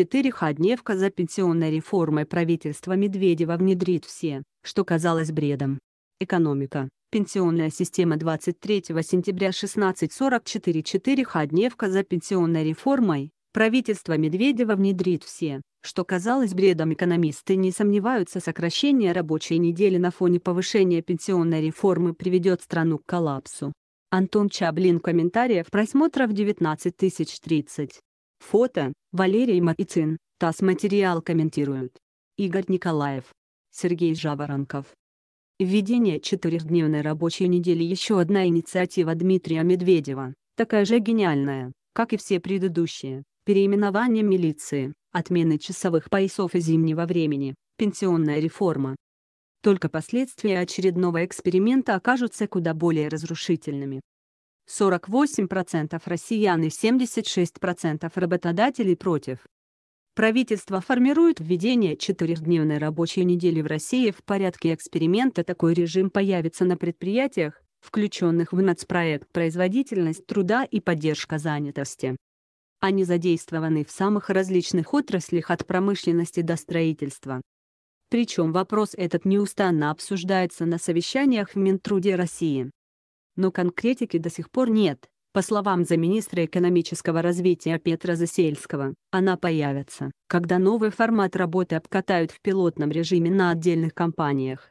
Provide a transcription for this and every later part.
четыре ходневка за пенсионной реформой правительства Медведева внедрит все, что казалось бредом. Экономика. Пенсионная система 23 сентября 16.44 4 ходневка за пенсионной реформой. Правительство Медведева внедрит все, что казалось бредом экономисты не сомневаются сокращение рабочей недели на фоне повышения пенсионной реформы приведет страну к коллапсу. Антон Чаблин комментариев просмотров 19 030. Фото Валерий Матицин, ТАСС материал комментируют. Игорь Николаев. Сергей Жаворонков. Введение четырехдневной рабочей недели – еще одна инициатива Дмитрия Медведева, такая же гениальная, как и все предыдущие, переименование милиции, отмены часовых поясов и зимнего времени, пенсионная реформа. Только последствия очередного эксперимента окажутся куда более разрушительными. 48% россиян и 76% работодателей против. Правительство формирует введение четырехдневной рабочей недели в России в порядке эксперимента. Такой режим появится на предприятиях, включенных в нацпроект «Производительность труда и поддержка занятости». Они задействованы в самых различных отраслях от промышленности до строительства. Причем вопрос этот неустанно обсуждается на совещаниях в Минтруде России но конкретики до сих пор нет. По словам замминистра экономического развития Петра Засельского, она появится, когда новый формат работы обкатают в пилотном режиме на отдельных компаниях.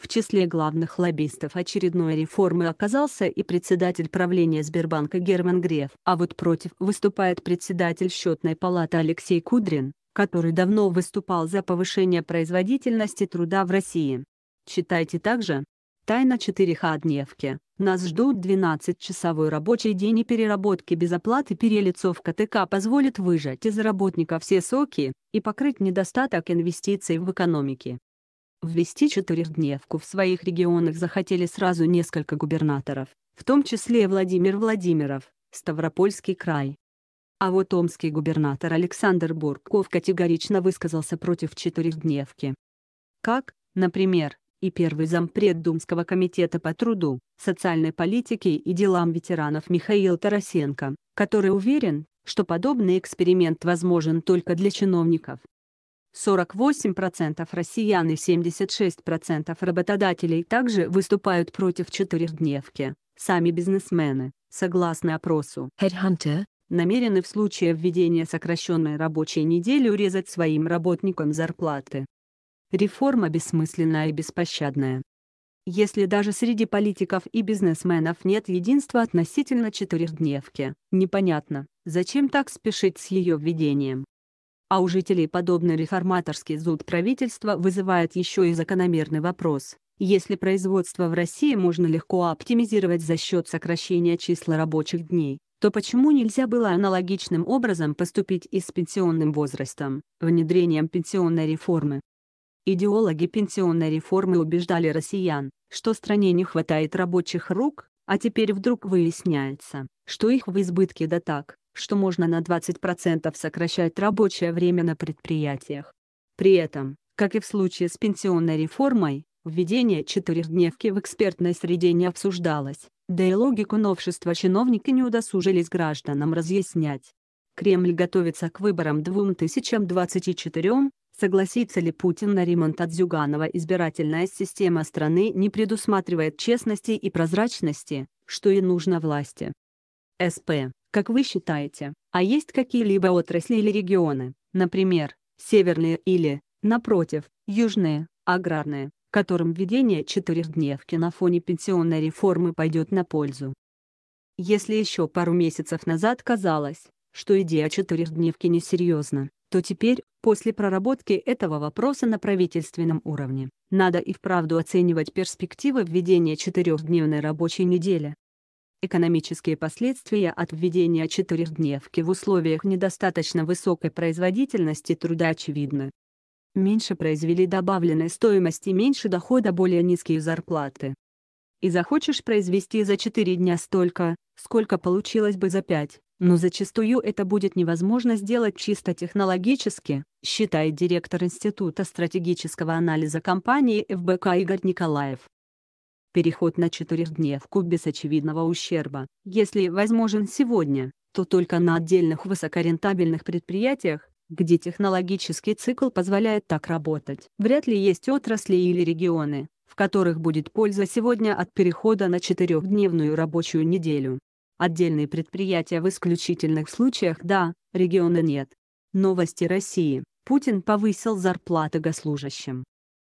В числе главных лоббистов очередной реформы оказался и председатель правления Сбербанка Герман Греф, а вот против выступает председатель счетной палаты Алексей Кудрин, который давно выступал за повышение производительности труда в России. Читайте также «Тайна 4Х нас ждут 12-часовой рабочий день и переработки без оплаты перелицовка КТК позволит выжать из работника все соки и покрыть недостаток инвестиций в экономике. Ввести четырехдневку в своих регионах захотели сразу несколько губернаторов, в том числе Владимир Владимиров, Ставропольский край. А вот омский губернатор Александр Бурков категорично высказался против четырехдневки. Как, например, и первый зампред Думского комитета по труду, социальной политике и делам ветеранов Михаил Тарасенко, который уверен, что подобный эксперимент возможен только для чиновников. 48% россиян и 76% работодателей также выступают против четырехдневки. Сами бизнесмены, согласно опросу Headhunter, намерены в случае введения сокращенной рабочей недели урезать своим работникам зарплаты. Реформа бессмысленная и беспощадная. Если даже среди политиков и бизнесменов нет единства относительно четырехдневки, непонятно, зачем так спешить с ее введением. А у жителей подобный реформаторский зуд правительства вызывает еще и закономерный вопрос. Если производство в России можно легко оптимизировать за счет сокращения числа рабочих дней, то почему нельзя было аналогичным образом поступить и с пенсионным возрастом, внедрением пенсионной реформы? Идеологи пенсионной реформы убеждали россиян, что стране не хватает рабочих рук, а теперь вдруг выясняется, что их в избытке да так, что можно на 20% сокращать рабочее время на предприятиях. При этом, как и в случае с пенсионной реформой, введение четырехдневки в экспертной среде не обсуждалось, да и логику новшества чиновники не удосужились гражданам разъяснять. Кремль готовится к выборам 2024, Согласится ли Путин на ремонт от Зюганова? Избирательная система страны не предусматривает честности и прозрачности, что и нужно власти. СП. Как вы считаете, а есть какие-либо отрасли или регионы, например, северные или, напротив, южные, аграрные, которым введение четырехдневки на фоне пенсионной реформы пойдет на пользу? Если еще пару месяцев назад казалось, что идея четырехдневки несерьезна, то теперь, после проработки этого вопроса на правительственном уровне, надо и вправду оценивать перспективы введения четырехдневной рабочей недели. Экономические последствия от введения четырехдневки в условиях недостаточно высокой производительности труда очевидны. Меньше произвели добавленной стоимости, меньше дохода, более низкие зарплаты. И захочешь произвести за 4 дня столько, сколько получилось бы за 5 но зачастую это будет невозможно сделать чисто технологически, считает директор Института стратегического анализа компании ФБК Игорь Николаев. Переход на четырехдневку без очевидного ущерба, если возможен сегодня, то только на отдельных высокорентабельных предприятиях, где технологический цикл позволяет так работать. Вряд ли есть отрасли или регионы, в которых будет польза сегодня от перехода на четырехдневную рабочую неделю. Отдельные предприятия в исключительных случаях – да, регионы нет. Новости России. Путин повысил зарплаты госслужащим.